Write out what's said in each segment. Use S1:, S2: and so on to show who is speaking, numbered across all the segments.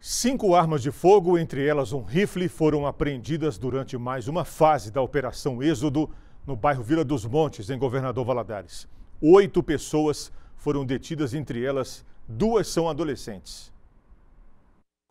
S1: Cinco armas de fogo, entre elas um rifle, foram apreendidas durante mais uma fase da Operação Êxodo no bairro Vila dos Montes, em Governador Valadares. Oito pessoas foram detidas, entre elas duas são adolescentes.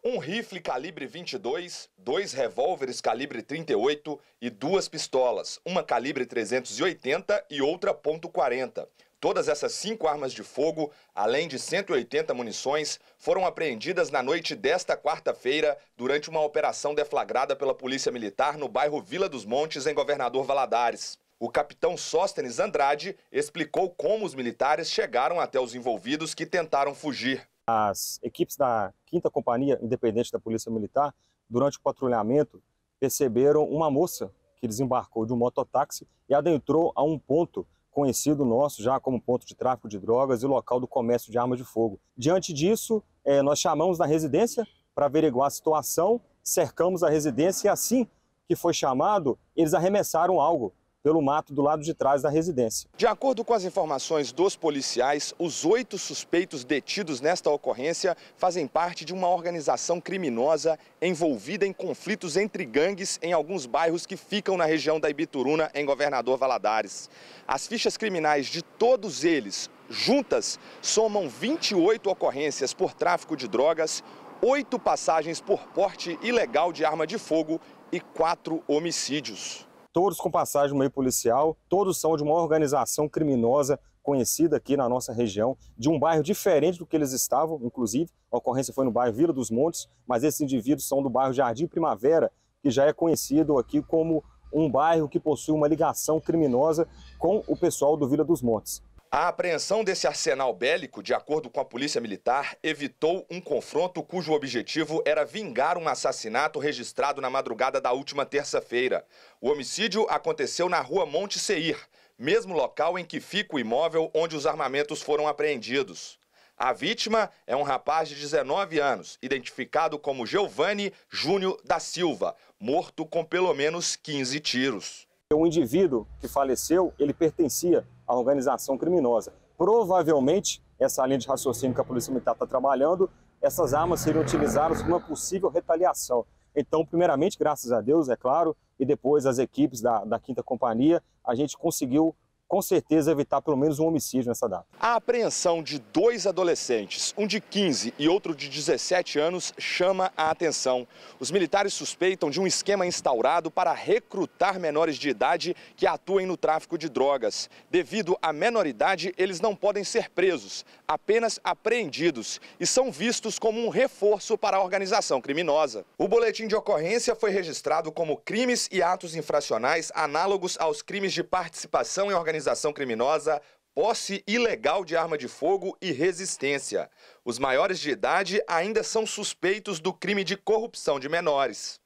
S2: Um rifle calibre 22, dois revólveres calibre 38 e duas pistolas, uma calibre 380 e outra .40. Todas essas cinco armas de fogo, além de 180 munições, foram apreendidas na noite desta quarta-feira durante uma operação deflagrada pela Polícia Militar no bairro Vila dos Montes, em Governador Valadares. O capitão Sóstenes Andrade explicou como os militares chegaram até os envolvidos que tentaram fugir.
S3: As equipes da 5 Companhia Independente da Polícia Militar, durante o patrulhamento, perceberam uma moça que desembarcou de um mototáxi e adentrou a um ponto conhecido nosso já como ponto de tráfico de drogas e local do comércio de armas de fogo. Diante disso, é, nós chamamos na residência para averiguar a situação, cercamos a residência e assim que foi chamado, eles arremessaram algo pelo mato do lado de trás da residência.
S2: De acordo com as informações dos policiais, os oito suspeitos detidos nesta ocorrência fazem parte de uma organização criminosa envolvida em conflitos entre gangues em alguns bairros que ficam na região da Ibituruna, em Governador Valadares. As fichas criminais de todos eles, juntas, somam 28 ocorrências por tráfico de drogas, oito passagens por porte ilegal de arma de fogo e quatro homicídios
S3: todos com passagem no meio policial, todos são de uma organização criminosa conhecida aqui na nossa região, de um bairro diferente do que eles estavam, inclusive, a ocorrência foi no bairro Vila dos Montes, mas esses indivíduos são do bairro Jardim Primavera, que já é conhecido aqui como um bairro que possui uma ligação criminosa com o pessoal do Vila dos Montes.
S2: A apreensão desse arsenal bélico, de acordo com a Polícia Militar, evitou um confronto cujo objetivo era vingar um assassinato registrado na madrugada da última terça-feira. O homicídio aconteceu na rua Monte Seir, mesmo local em que fica o imóvel onde os armamentos foram apreendidos. A vítima é um rapaz de 19 anos, identificado como Giovanni Júnior da Silva, morto com pelo menos 15 tiros. O indivíduo que faleceu, ele pertencia a organização criminosa.
S3: Provavelmente, essa linha de raciocínio que a Polícia Militar está trabalhando, essas armas seriam utilizadas numa possível retaliação. Então, primeiramente, graças a Deus, é claro, e depois as equipes da, da Quinta Companhia, a gente conseguiu com certeza evitar pelo menos um homicídio nessa data.
S2: A apreensão de dois adolescentes, um de 15 e outro de 17 anos, chama a atenção. Os militares suspeitam de um esquema instaurado para recrutar menores de idade que atuem no tráfico de drogas. Devido à menoridade, eles não podem ser presos, apenas apreendidos e são vistos como um reforço para a organização criminosa. O boletim de ocorrência foi registrado como crimes e atos infracionais análogos aos crimes de participação em organização organização criminosa, posse ilegal de arma de fogo e resistência. Os maiores de idade ainda são suspeitos do crime de corrupção de menores.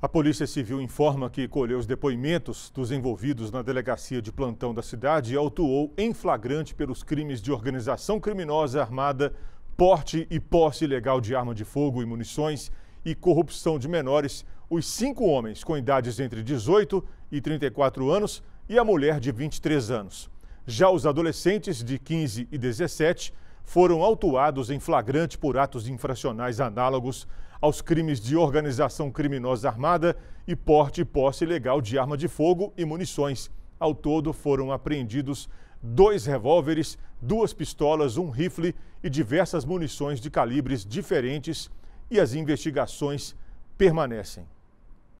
S1: A Polícia Civil informa que colheu os depoimentos dos envolvidos na delegacia de plantão da cidade e autuou em flagrante pelos crimes de organização criminosa armada, porte e posse ilegal de arma de fogo e munições e corrupção de menores os cinco homens com idades entre 18 e 34 anos e a mulher de 23 anos. Já os adolescentes de 15 e 17 foram autuados em flagrante por atos infracionais análogos aos crimes de organização criminosa armada e porte e posse ilegal de arma de fogo e munições. Ao todo foram apreendidos dois revólveres, duas pistolas, um rifle e diversas munições de calibres diferentes e as investigações permanecem.